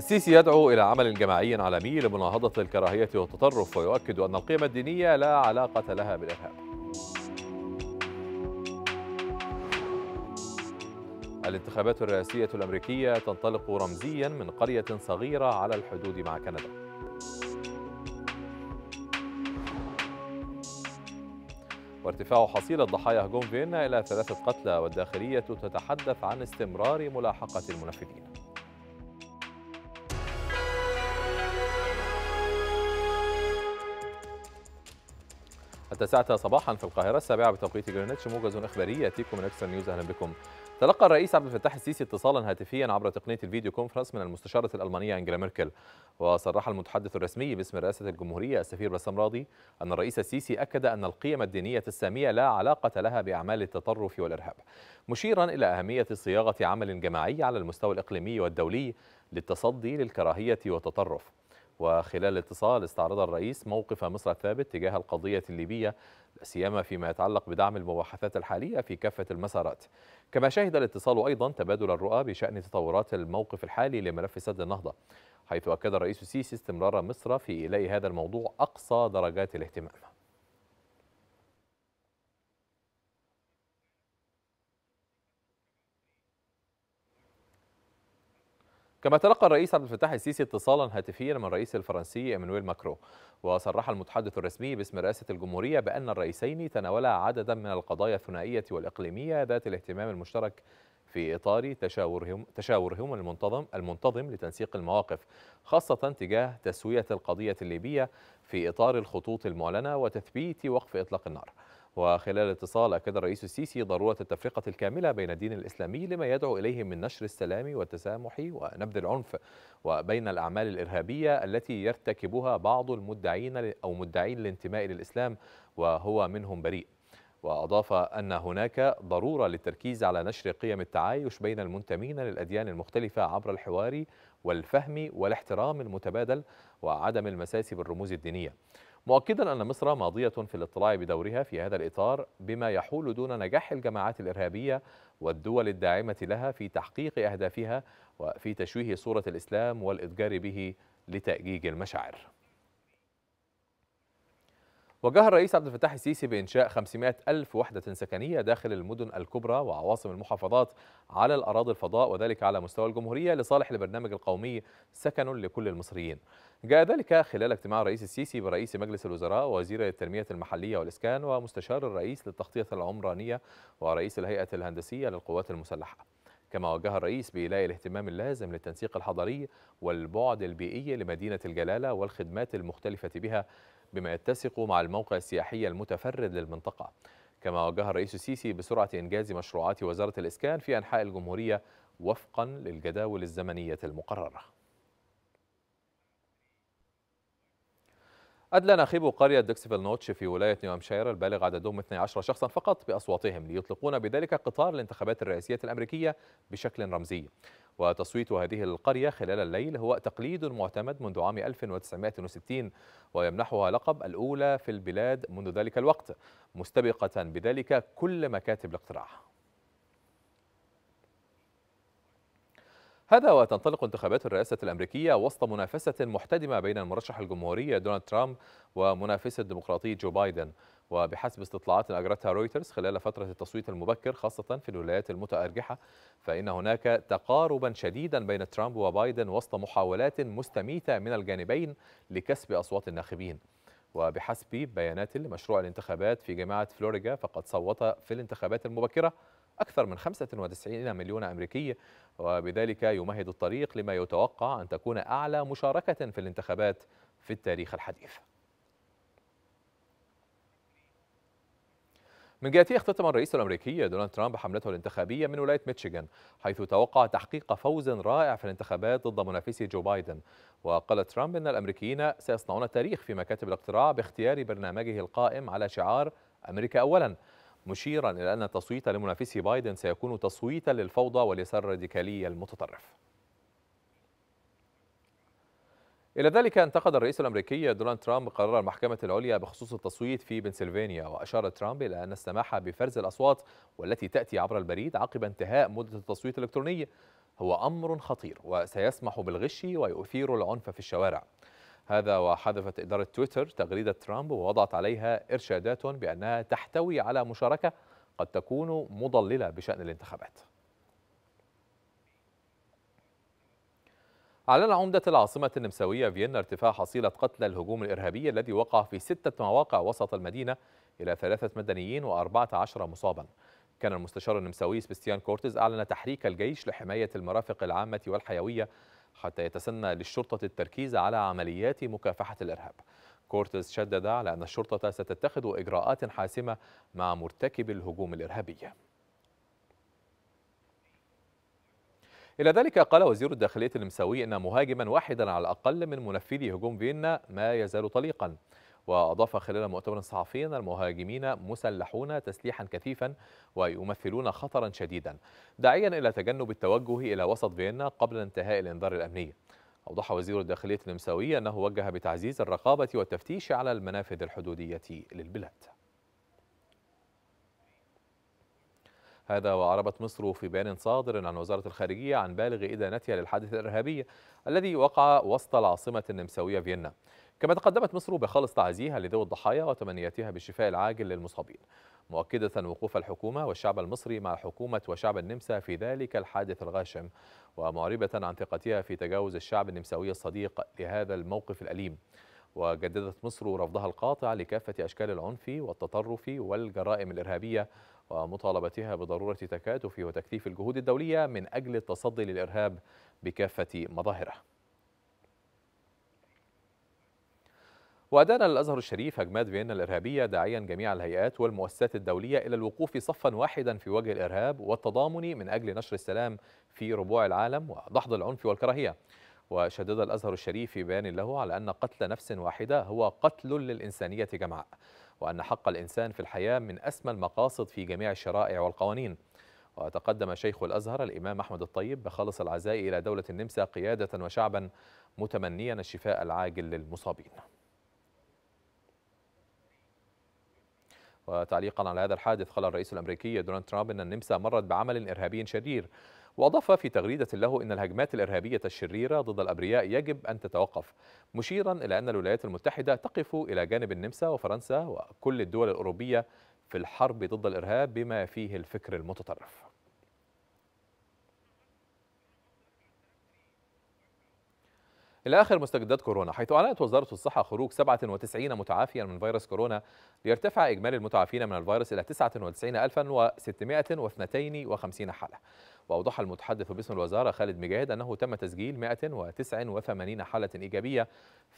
السيسي يدعو إلى عمل جماعي عالمي لمناهضة الكراهية والتطرف ويؤكد أن القيم الدينية لا علاقة لها بالإرهاب الانتخابات الرئاسية الأمريكية تنطلق رمزيا من قرية صغيرة على الحدود مع كندا وارتفاع حصيلة ضحايا هجوم فيينا إلى ثلاثة قتلى والداخلية تتحدث عن استمرار ملاحقة المنفذين التاسعة صباحا في القاهرة السابعة بتوقيت جرينتش موجز إخباري يأتيكم من إكسترا نيوز أهلا بكم تلقى الرئيس عبد الفتاح السيسي اتصالا هاتفيا عبر تقنية الفيديو كونفرنس من المستشارة الألمانية أنجلا ميركل وصرح المتحدث الرسمي باسم رئاسة الجمهورية السفير بسام راضي أن الرئيس السيسي أكد أن القيم الدينية السامية لا علاقة لها بأعمال التطرف والإرهاب مشيرا إلى أهمية صياغة عمل جماعي على المستوى الإقليمي والدولي للتصدي للكراهية والتطرف وخلال الاتصال استعرض الرئيس موقف مصر الثابت تجاه القضية الليبية سيما فيما يتعلق بدعم المباحثات الحالية في كافة المسارات كما شهد الاتصال أيضا تبادل الرؤى بشأن تطورات الموقف الحالي لملف سد النهضة حيث أكد الرئيس السيسي استمرار مصر في إيلاء هذا الموضوع أقصى درجات الاهتمام كما تلقى الرئيس عبد الفتاح السيسي اتصالا هاتفيا من الرئيس الفرنسي إيمانويل ماكرون وصرح المتحدث الرسمي باسم رئاسة الجمهورية بأن الرئيسين تناولا عددا من القضايا الثنائية والإقليمية ذات الاهتمام المشترك في إطار تشاورهم تشاورهم المنتظم المنتظم لتنسيق المواقف خاصة تجاه تسوية القضية الليبية في إطار الخطوط المعلنة وتثبيت وقف إطلاق النار وخلال اتصال أكد الرئيس السيسي ضرورة التفرقة الكاملة بين الدين الإسلامي لما يدعو إليه من نشر السلام والتسامح ونبذ العنف وبين الأعمال الإرهابية التي يرتكبها بعض المدعين أو مدعين الانتماء للإسلام وهو منهم بريء وأضاف أن هناك ضرورة للتركيز على نشر قيم التعايش بين المنتمين للأديان المختلفة عبر الحوار والفهم والاحترام المتبادل وعدم المساس بالرموز الدينية مؤكدا أن مصر ماضية في الاطلاع بدورها في هذا الإطار بما يحول دون نجاح الجماعات الإرهابية والدول الداعمة لها في تحقيق أهدافها وفي تشويه صورة الإسلام والإتجار به لتأجيج المشاعر وجه الرئيس عبد الفتاح السيسي بإنشاء 500 ألف وحدة سكنية داخل المدن الكبرى وعواصم المحافظات على الأراضي الفضاء وذلك على مستوى الجمهورية لصالح البرنامج القومي سكن لكل المصريين جاء ذلك خلال اجتماع الرئيس السيسي برئيس مجلس الوزراء ووزير التنمية المحلية والإسكان ومستشار الرئيس للتخطيط العمرانية ورئيس الهيئة الهندسية للقوات المسلحة كما وجه الرئيس بإيلاء الاهتمام اللازم للتنسيق الحضري والبعد البيئي لمدينة الجلالة والخدمات المختلفة بها بما يتسق مع الموقع السياحي المتفرد للمنطقة كما وجه الرئيس السيسي بسرعة إنجاز مشروعات وزارة الإسكان في أنحاء الجمهورية وفقا للجداول الزمنية المقررة أدلى ناخب قرية دكسفيل نوتش في ولاية نيو البالغ عددهم 12 شخصا فقط بأصواتهم ليطلقون بذلك قطار الانتخابات الرئاسية الأمريكية بشكل رمزي وتصويت هذه القرية خلال الليل هو تقليد معتمد منذ عام 1960 ويمنحها لقب الأولى في البلاد منذ ذلك الوقت مستبقة بذلك كل مكاتب الاقتراع هذا وتنطلق انتخابات الرئاسة الأمريكية وسط منافسة محتدمة بين المرشح الجمهوري دونالد ترامب ومنافسه الديمقراطي جو بايدن وبحسب استطلاعات أجرتها رويترز خلال فترة التصويت المبكر خاصة في الولايات المتأرجحة فإن هناك تقاربا شديدا بين ترامب وبايدن وسط محاولات مستميتة من الجانبين لكسب أصوات الناخبين وبحسب بيانات لمشروع الانتخابات في جامعة فلوريدا فقد صوت في الانتخابات المبكرة أكثر من 95 مليون أمريكي وبذلك يمهد الطريق لما يتوقع أن تكون أعلى مشاركة في الانتخابات في التاريخ الحديث من جهته اختتم الرئيس الامريكي دونالد ترامب حملته الانتخابيه من ولايه ميشيغان حيث توقع تحقيق فوز رائع في الانتخابات ضد منافسه جو بايدن وقال ترامب ان الامريكيين سيصنعون التاريخ في مكاتب الاقتراع باختيار برنامجه القائم على شعار امريكا اولا مشيرا إلى أن التصويت لمنافسي بايدن سيكون تصويتا للفوضى واليسار الراديكالي المتطرف إلى ذلك انتقد الرئيس الأمريكي دونالد ترامب قرار المحكمة العليا بخصوص التصويت في بنسلفانيا وأشار ترامب إلى أن السماح بفرز الأصوات والتي تأتي عبر البريد عقب انتهاء مدة التصويت الإلكتروني هو أمر خطير وسيسمح بالغش ويثير العنف في الشوارع هذا وحذفت إدارة تويتر تغريدة ترامب ووضعت عليها إرشادات بأنها تحتوي على مشاركة قد تكون مضللة بشأن الانتخابات أعلن عمدة العاصمة النمساوية فيينا ارتفاع حصيلة قتلى الهجوم الإرهابي الذي وقع في ستة مواقع وسط المدينة إلى ثلاثة مدنيين وأربعة عشر مصابا كان المستشار النمساوي سبستيان كورتز أعلن تحريك الجيش لحماية المرافق العامة والحيوية حتى يتسنى للشرطة التركيز على عمليات مكافحة الإرهاب كورتز شدد على أن الشرطة ستتخذ إجراءات حاسمة مع مرتكب الهجوم الإرهابي إلى ذلك قال وزير الداخلية المساوي أن مهاجما واحدا على الأقل من منفذي هجوم فيينا ما يزال طليقا وأضاف خلال مؤتمر صحفي أن المهاجمين مسلحون تسليحا كثيفا ويمثلون خطرا شديدا داعيا إلى تجنب التوجه إلى وسط فيينا قبل انتهاء الإنذار الأمني أوضح وزير الداخلية النمساوي أنه وجه بتعزيز الرقابة والتفتيش على المنافذ الحدودية للبلاد هذا وأعربت مصر في بيان صادر عن وزارة الخارجية عن بالغ إدانتها للحادث الإرهابي الذي وقع وسط العاصمة النمساوية فيينا كما تقدمت مصر بخالص تعزيها لذوي الضحايا وتمنياتها بالشفاء العاجل للمصابين مؤكدة وقوف الحكومة والشعب المصري مع حكومة وشعب النمسا في ذلك الحادث الغاشم ومعربة عن ثقتها في تجاوز الشعب النمساوي الصديق لهذا الموقف الأليم وجددت مصر رفضها القاطع لكافة أشكال العنف والتطرف والجرائم الإرهابية ومطالبتها بضرورة تكاتف وتكثيف الجهود الدولية من أجل التصدي للإرهاب بكافة مظاهره وأدان الأزهر الشريف أجماد فيينا الإرهابية داعيا جميع الهيئات والمؤسسات الدولية إلى الوقوف صفا واحدا في وجه الإرهاب والتضامن من أجل نشر السلام في ربوع العالم ودحض العنف والكراهية وشدد الأزهر الشريف في بيان له على أن قتل نفس واحدة هو قتل للإنسانية جمعاء وأن حق الإنسان في الحياة من أسمى المقاصد في جميع الشرائع والقوانين وتقدم شيخ الأزهر الإمام أحمد الطيب بخالص العزاء إلى دولة النمسا قيادة وشعبا متمنيا الشفاء العاجل للمصابين وتعليقا على هذا الحادث قال الرئيس الأمريكي دونالد ترامب أن النمسا مرت بعمل إرهابي شرير وأضاف في تغريدة له أن الهجمات الإرهابية الشريرة ضد الأبرياء يجب أن تتوقف مشيرا إلى أن الولايات المتحدة تقف إلى جانب النمسا وفرنسا وكل الدول الأوروبية في الحرب ضد الإرهاب بما فيه الفكر المتطرف إلى آخر مستجدات كورونا حيث أعلنت وزارة الصحة خروج 97 متعافيا من فيروس كورونا ليرتفع إجمالي المتعافين من الفيروس إلى 99652 حالة وأوضح المتحدث باسم الوزارة خالد مجاهد أنه تم تسجيل 189 حالة إيجابية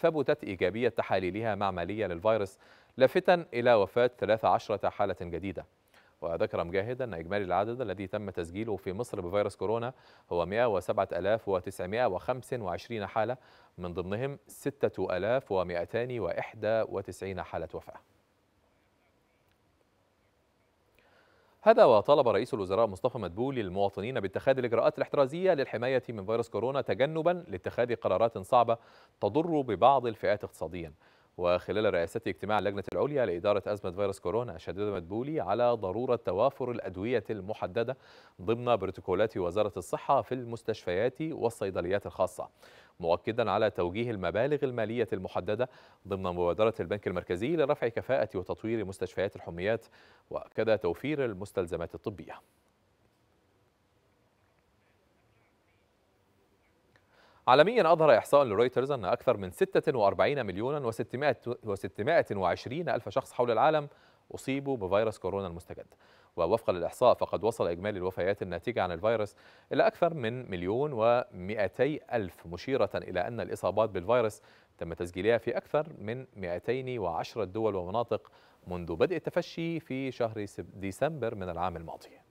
ثبتت إيجابية تحاليلها مع للفيروس لافتا إلى وفاة 13 حالة جديدة وذكر مجاهد أن إجمالي العدد الذي تم تسجيله في مصر بفيروس كورونا هو 107925 حالة من ضمنهم 6291 حالة وفاة هذا وطلب رئيس الوزراء مصطفى مدبولي للمواطنين باتخاذ الاجراءات الاحترازيه للحمايه من فيروس كورونا تجنبا لاتخاذ قرارات صعبه تضر ببعض الفئات اقتصاديا وخلال رئاسة اجتماع اللجنة العليا لإدارة أزمة فيروس كورونا شدد مدبولي على ضرورة توافر الأدوية المحددة ضمن بروتوكولات وزارة الصحة في المستشفيات والصيدليات الخاصة مؤكدا على توجيه المبالغ المالية المحددة ضمن مبادرة البنك المركزي لرفع كفاءة وتطوير مستشفيات الحميات وأكد توفير المستلزمات الطبية عالميا أظهر إحصاء لرويترز أن أكثر من 46 مليون و620 ألف شخص حول العالم أصيبوا بفيروس كورونا المستجد ووفقا للإحصاء فقد وصل إجمالي الوفيات الناتجة عن الفيروس إلى أكثر من مليون و 200 ألف مشيرة إلى أن الإصابات بالفيروس تم تسجيلها في أكثر من 210 دول ومناطق منذ بدء التفشي في شهر ديسمبر من العام الماضي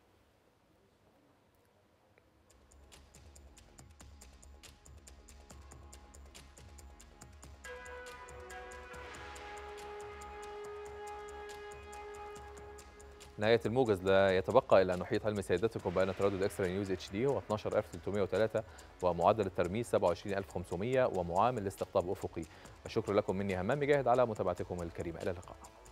نهاية الموجز لا يتبقى إلا أن نحيط علم سيادتكم بأن تردد إكسترا نيوز اتش دي هو 12303 ومعدل الترميز 27500 ومعامل الاستقطاب أفقي الشكر لكم مني همام جاهد على متابعتكم الكريمة إلى اللقاء